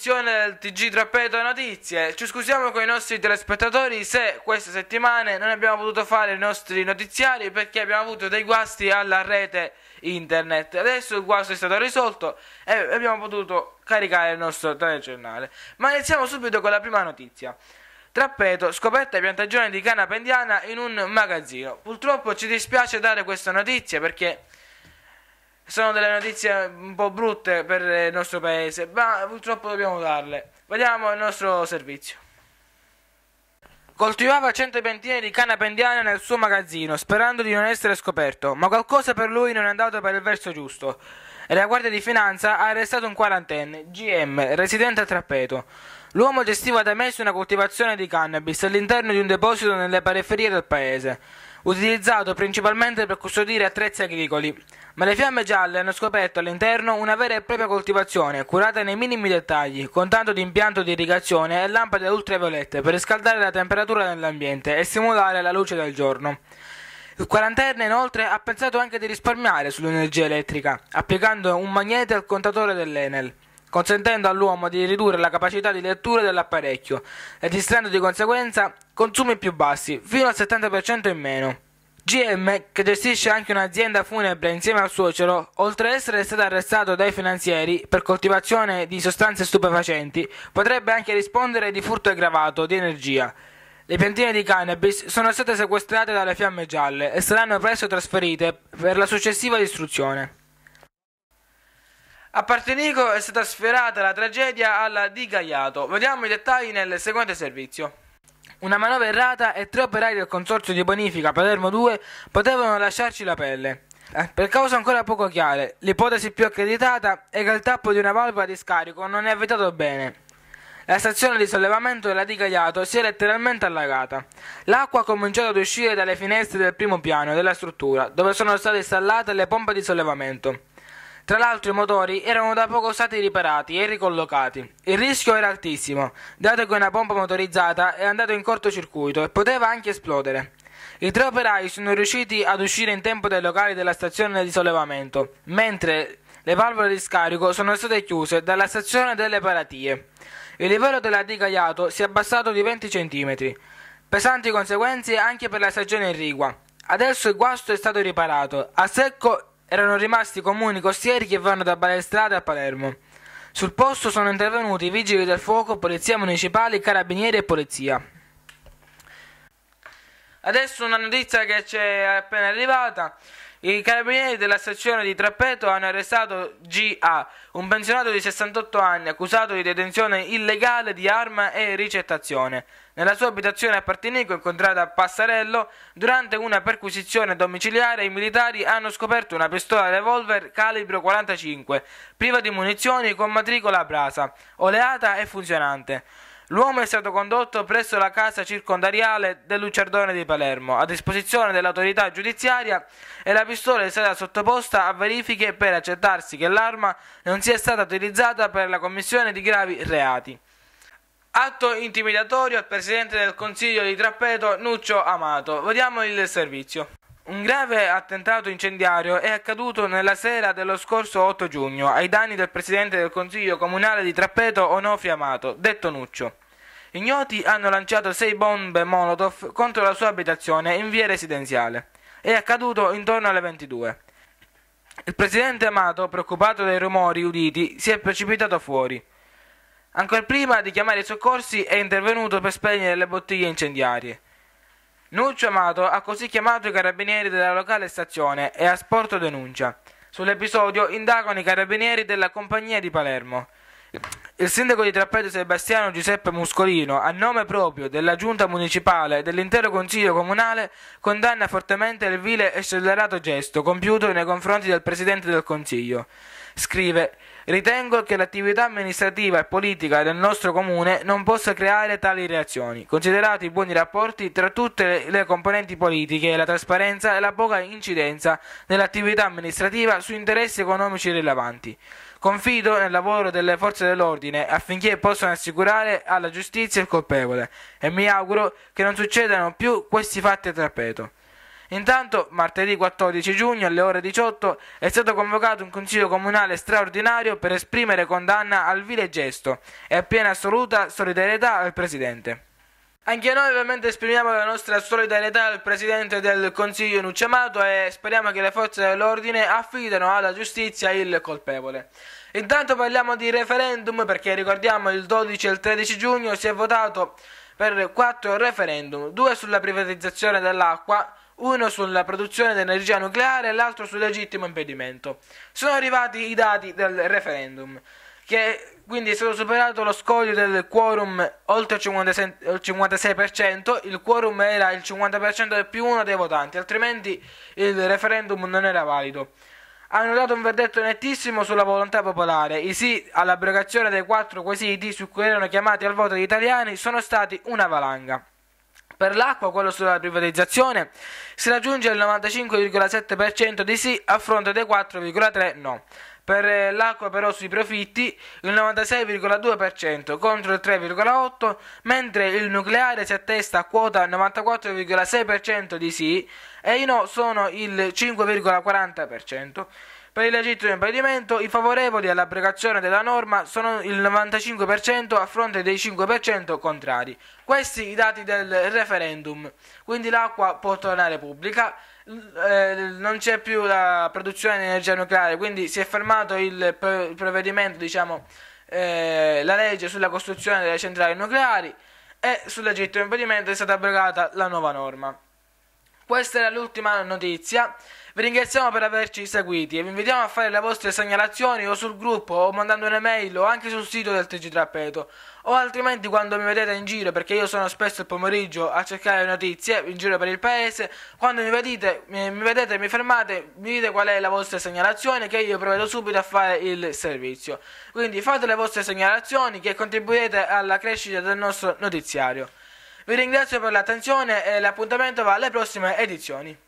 edizione del TG Trappeto Notizie. Ci scusiamo con i nostri telespettatori se queste settimane non abbiamo potuto fare i nostri notiziari perché abbiamo avuto dei guasti alla rete internet. Adesso il guasto è stato risolto e abbiamo potuto caricare il nostro telegiornale. Ma iniziamo subito con la prima notizia. Trappeto, scoperta piantagione di canapa indiana in un magazzino. Purtroppo ci dispiace dare questa notizia perché sono delle notizie un po' brutte per il nostro paese, ma purtroppo dobbiamo darle. Vediamo il nostro servizio. Coltivava cento piantine di canna pendiana nel suo magazzino, sperando di non essere scoperto, ma qualcosa per lui non è andato per il verso giusto. E la Guardia di Finanza ha arrestato un quarantenne, GM, residente a Trappeto. L'uomo gestiva da mesi una coltivazione di cannabis all'interno di un deposito nelle periferie del paese utilizzato principalmente per custodire attrezzi agricoli. Ma le fiamme gialle hanno scoperto all'interno una vera e propria coltivazione, curata nei minimi dettagli, con tanto di impianto di irrigazione e lampade ultraviolette per riscaldare la temperatura dell'ambiente e simulare la luce del giorno. Il quarantenne inoltre ha pensato anche di risparmiare sull'energia elettrica, applicando un magnete al contatore dell'Enel consentendo all'uomo di ridurre la capacità di lettura dell'apparecchio, registrando di conseguenza consumi più bassi, fino al 70% in meno. GM, che gestisce anche un'azienda funebre insieme al suocero, oltre ad essere stato arrestato dai finanzieri per coltivazione di sostanze stupefacenti, potrebbe anche rispondere di furto aggravato di energia. Le piantine di cannabis sono state sequestrate dalle fiamme gialle e saranno presto trasferite per la successiva distruzione. A Partenico è stata sferata la tragedia alla di Gaiato. Vediamo i dettagli nel seguente servizio. Una manovra errata e tre operai del consorzio di bonifica Palermo 2 potevano lasciarci la pelle. Eh, per cause ancora poco chiare, l'ipotesi più accreditata è che il tappo di una valvola di scarico non è avvitato bene. La stazione di sollevamento della di Gagliato si è letteralmente allagata. L'acqua ha cominciato ad uscire dalle finestre del primo piano della struttura, dove sono state installate le pompe di sollevamento. Tra l'altro i motori erano da poco stati riparati e ricollocati. Il rischio era altissimo, dato che una bomba motorizzata è andata in cortocircuito e poteva anche esplodere. I tre operai sono riusciti ad uscire in tempo dai locali della stazione di sollevamento, mentre le valvole di scarico sono state chiuse dalla stazione delle paratie. Il livello della diga iato si è abbassato di 20 cm, pesanti conseguenze anche per la stagione irrigua. Adesso il guasto è stato riparato, a secco erano rimasti comuni costieri che vanno da Balestrade a Palermo. Sul posto sono intervenuti i vigili del fuoco, polizia municipale, carabinieri e polizia. Adesso una notizia che ci è appena arrivata. I carabinieri della stazione di Trappeto hanno arrestato G.A., un pensionato di 68 anni accusato di detenzione illegale di arma e ricettazione. Nella sua abitazione a Partinico, incontrata a Passarello, durante una perquisizione domiciliare i militari hanno scoperto una pistola revolver calibro 45, priva di munizioni con matricola a brasa, oleata e funzionante. L'uomo è stato condotto presso la casa circondariale del Luciardone di Palermo, a disposizione dell'autorità giudiziaria, e la pistola è stata sottoposta a verifiche per accertarsi che l'arma non sia stata utilizzata per la commissione di gravi reati. Atto intimidatorio al presidente del Consiglio di Trappeto Nuccio Amato. Vediamo il servizio. Un grave attentato incendiario è accaduto nella sera dello scorso 8 giugno ai danni del presidente del Consiglio Comunale di Trappeto Onofrio Amato, detto Nuccio. Ignoti hanno lanciato sei bombe Molotov contro la sua abitazione in via residenziale. È accaduto intorno alle 22. Il presidente Amato, preoccupato dai rumori uditi, si è precipitato fuori. Ancora prima di chiamare i soccorsi è intervenuto per spegnere le bottiglie incendiarie. Nuccio Amato ha così chiamato i carabinieri della locale stazione e ha sporto denuncia. Sull'episodio indagano i carabinieri della compagnia di Palermo. Il sindaco di Trappeto Sebastiano Giuseppe Muscolino, a nome proprio della giunta municipale e dell'intero consiglio comunale, condanna fortemente il vile e scellerato gesto compiuto nei confronti del presidente del consiglio. Scrive: Ritengo che l'attività amministrativa e politica del nostro comune non possa creare tali reazioni, considerati i buoni rapporti tra tutte le componenti politiche, la trasparenza e la poca incidenza nell'attività amministrativa su interessi economici rilevanti. Confido nel lavoro delle forze dell'ordine affinché possano assicurare alla giustizia il colpevole e mi auguro che non succedano più questi fatti a tappeto. Intanto, martedì 14 giugno alle ore 18 è stato convocato un consiglio comunale straordinario per esprimere condanna al vile gesto e piena assoluta solidarietà al presidente. Anche noi ovviamente esprimiamo la nostra solidarietà al Presidente del Consiglio Nucciamato e speriamo che le forze dell'ordine affidano alla giustizia il colpevole. Intanto parliamo di referendum perché ricordiamo il 12 e il 13 giugno si è votato per quattro referendum, due sulla privatizzazione dell'acqua, uno sulla produzione di energia nucleare e l'altro sul legittimo impedimento. Sono arrivati i dati del referendum, che quindi è stato superato lo scoglio del quorum oltre il 56%, il quorum era il 50% del più uno dei votanti, altrimenti il referendum non era valido. Hanno dato un verdetto nettissimo sulla volontà popolare. I sì all'abrogazione dei quattro quesiti su cui erano chiamati al voto gli italiani sono stati una valanga. Per l'acqua, quello sulla privatizzazione, si raggiunge il 95,7% di sì a fronte dei 4,3% no. Per eh, l'acqua però sui profitti il 96,2% contro il 3,8%, mentre il nucleare si attesta a quota 94,6% di sì e i no sono il 5,40%. Per il legittimo impedimento, i favorevoli all'abrogazione della norma sono il 95% a fronte dei 5% contrari. Questi i dati del referendum. Quindi l'acqua può tornare pubblica, eh, non c'è più la produzione di energia nucleare, quindi si è fermato il, il provvedimento, diciamo, eh, la legge sulla costruzione delle centrali nucleari e sul legittimo impedimento è stata abrogata la nuova norma. Questa era l'ultima notizia vi ringraziamo per averci seguiti e vi invitiamo a fare le vostre segnalazioni o sul gruppo o mandando un'email o anche sul sito del TG Trappeto o altrimenti quando mi vedete in giro perché io sono spesso il pomeriggio a cercare notizie in giro per il paese quando mi vedete mi, mi, vedete, mi fermate mi dite qual è la vostra segnalazione che io provvedo subito a fare il servizio quindi fate le vostre segnalazioni che contribuirete alla crescita del nostro notiziario vi ringrazio per l'attenzione e l'appuntamento va alle prossime edizioni